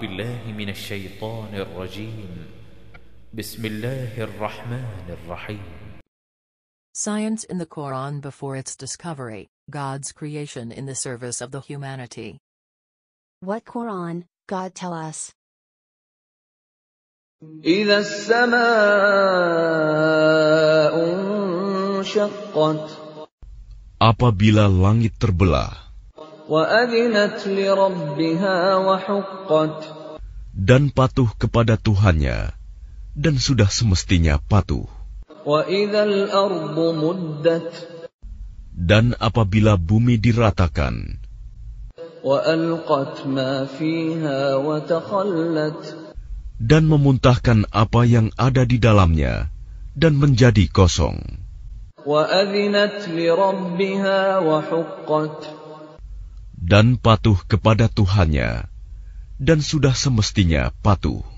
بالله من الشيطان الرجيم بسم الله الرحمن الرحيم Science in the Quran before its discovery, God's creation in the service of the humanity. What Quran, God tell us? إذا السماء انشقت Apabila langit terbelah dan patuh kepada Tuhannya dan sudah semestinya patuh. Dan apabila bumi diratakan dan memuntahkan apa yang ada di dalamnya dan menjadi kosong dan patuh kepada Tuhannya, dan sudah semestinya patuh.